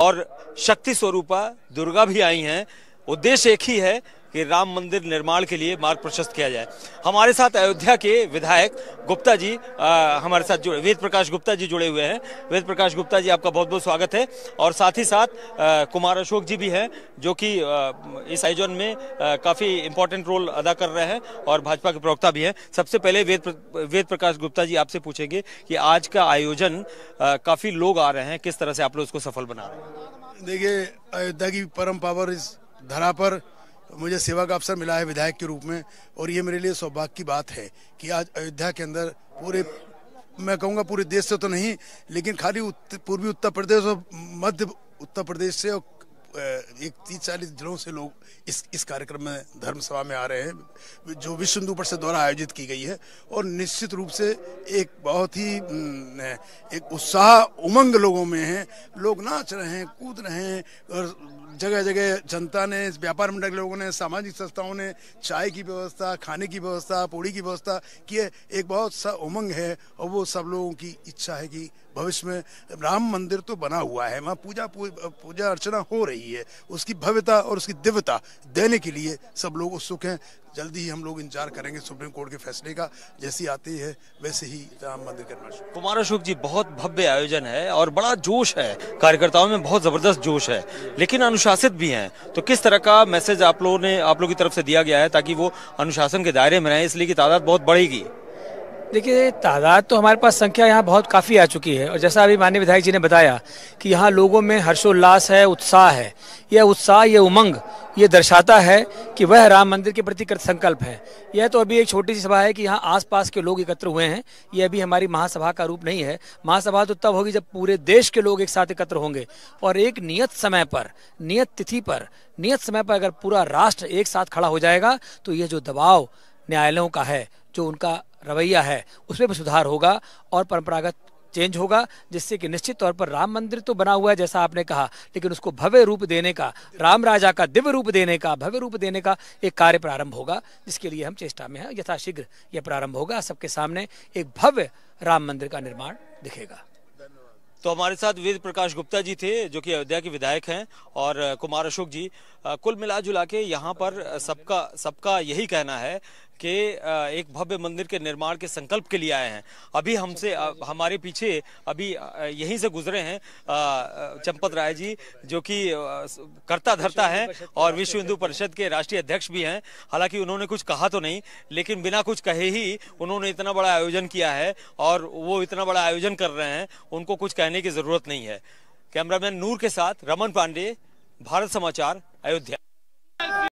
और शक्ति स्वरूपा दुर्गा भी आई हैं उद्देश्य एक ही है कि राम मंदिर निर्माण के लिए मार्ग प्रशस्त किया जाए हमारे साथ अयोध्या के विधायक गुप्ता जी आ, हमारे साथ जुड़े वेद प्रकाश गुप्ता जी जुड़े हुए हैं वेद प्रकाश गुप्ता जी आपका बहुत बहुत स्वागत है और साथ ही साथ आ, कुमार अशोक जी भी हैं जो कि इस आयोजन में काफ़ी इंपॉर्टेंट रोल अदा कर रहे हैं और भाजपा के प्रवक्ता भी हैं सबसे पहले वेद प्र, वेद प्रकाश गुप्ता जी आपसे पूछेंगे कि आज का आयोजन काफ़ी लोग आ रहे हैं किस तरह से आप लोग उसको सफल बना रहे हैं देखिए अयोध्या की परम पावर इस धरा पर मुझे सेवा का अवसर मिला है विधायक के रूप में और ये मेरे लिए सौभाग्य की बात है कि आज अयोध्या के अंदर पूरे मैं कहूँगा पूरे देश से तो नहीं लेकिन खाली उत, पूर्वी उत्तर प्रदेश और मध्य उत्तर प्रदेश से और एक तीस चालीस जिलों से लोग इस इस कार्यक्रम में धर्म सभा में आ रहे हैं जो विश्व हिंदू परिषद द्वारा आयोजित की गई है और निश्चित रूप से एक बहुत ही एक उत्साह उमंग लोगों में है लोग नाच रहे हैं कूद रहे हैं और जगह जगह जनता ने व्यापार मंडल के लोगों ने सामाजिक संस्थाओं ने चाय की व्यवस्था खाने की व्यवस्था पूड़ी की व्यवस्था की है एक बहुत सा उमंग है और वो सब लोगों की इच्छा है कि भविष्य में राम मंदिर तो बना हुआ है वहाँ पूजा पूजा अर्चना हो रही है उसकी भव्यता और उसकी दिव्यता देने के लिए सब लोग उत्सुक हैं जल्दी ही हम लोग इंतजार करेंगे सुप्रीम कोर्ट के फैसले का जैसी आती है वैसे ही राम मंदिर निर्माण कुमार अशोक जी बहुत भव्य आयोजन है और बड़ा जोश है कार्यकर्ताओं में बहुत जबरदस्त जोश है लेकिन अनुशासित भी हैं तो किस तरह का मैसेज आप लोगों ने आप लोगों की तरफ से दिया गया है ताकि वो अनुशासन के दायरे में रहें इसलिए की तादाद बहुत बढ़ेगी देखिए तादाद तो हमारे पास संख्या यहाँ बहुत काफ़ी आ चुकी है और जैसा अभी माननीय विधायक जी ने बताया कि यहाँ लोगों में हर्षोल्लास है उत्साह है यह उत्साह यह उमंग ये दर्शाता है कि वह राम मंदिर के प्रति संकल्प है यह तो अभी एक छोटी सी सभा है कि यहाँ आसपास के लोग एकत्र हुए हैं यह अभी हमारी महासभा का रूप नहीं है महासभा तो तब होगी जब पूरे देश के लोग एक साथ एकत्र होंगे और एक नियत समय पर नियत तिथि पर नियत समय पर अगर पूरा राष्ट्र एक साथ खड़ा हो जाएगा तो यह जो दबाव न्यायालयों का है जो उनका रवैया है उसमें भी सुधार होगा और परंपरागत चेंज होगा जिससे कि निश्चित तौर पर राम मंदिर तो बना हुआ है जैसा आपने कहा लेकिन उसको भव्य रूप देने का राम राजा का दिव्य रूप देने का भव्य रूप देने का एक कार्य प्रारंभ होगा जिसके लिए हम चेष्टा में हैं यथाशीघ्र यह प्रारंभ होगा सबके सामने एक भव्य राम मंदिर का निर्माण दिखेगा तो हमारे साथ वेद प्रकाश गुप्ता जी थे जो कि अयोध्या के विधायक हैं और कुमार अशोक जी कुल मिला जुला के यहाँ पर सबका सबका यही कहना है के एक भव्य मंदिर के निर्माण के संकल्प के लिए आए हैं अभी हमसे हमारे पीछे अभी यहीं से गुजरे हैं चंपत राय जी जो कि कर्ता धरता है और विश्व हिंदू परिषद के राष्ट्रीय अध्यक्ष भी हैं हालांकि उन्होंने कुछ कहा तो नहीं लेकिन बिना कुछ कहे ही उन्होंने इतना बड़ा आयोजन किया है और वो इतना बड़ा आयोजन कर रहे हैं उनको कुछ कहने की जरूरत नहीं है कैमरामैन नूर के साथ रमन पांडे भारत समाचार अयोध्या